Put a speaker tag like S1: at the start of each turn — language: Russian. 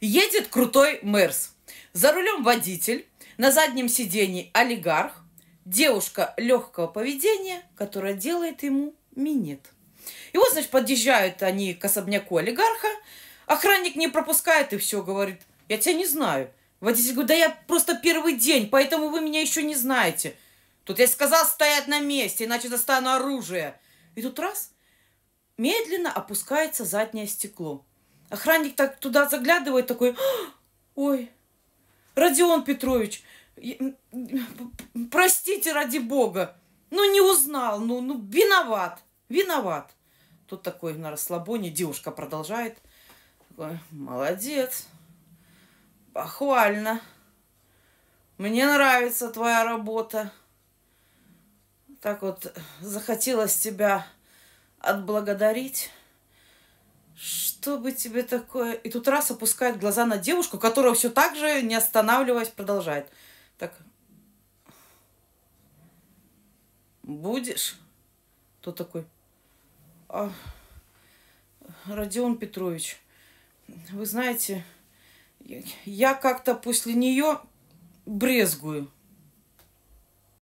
S1: Едет крутой Мерс. За рулем водитель, на заднем сидении олигарх, девушка легкого поведения, которая делает ему минет. И вот, значит, подъезжают они к особняку олигарха, охранник не пропускает и все, говорит, я тебя не знаю. Водитель говорит, да я просто первый день, поэтому вы меня еще не знаете. Тут я сказал стоять на месте, иначе достану оружие. И тут раз, медленно опускается заднее стекло. Охранник так туда заглядывает, такой, «А, ой, Родион Петрович, простите ради бога, ну не узнал, ну, ну виноват, виноват. Тут такой на расслабоне девушка продолжает. Такой, молодец, похвально. Мне нравится твоя работа. Так вот захотелось тебя отблагодарить что бы тебе такое? И тут раз опускает глаза на девушку, которая все так же, не останавливаясь, продолжает. Так. Будешь? Кто такой? А, Родион Петрович, вы знаете, я как-то после нее брезгую.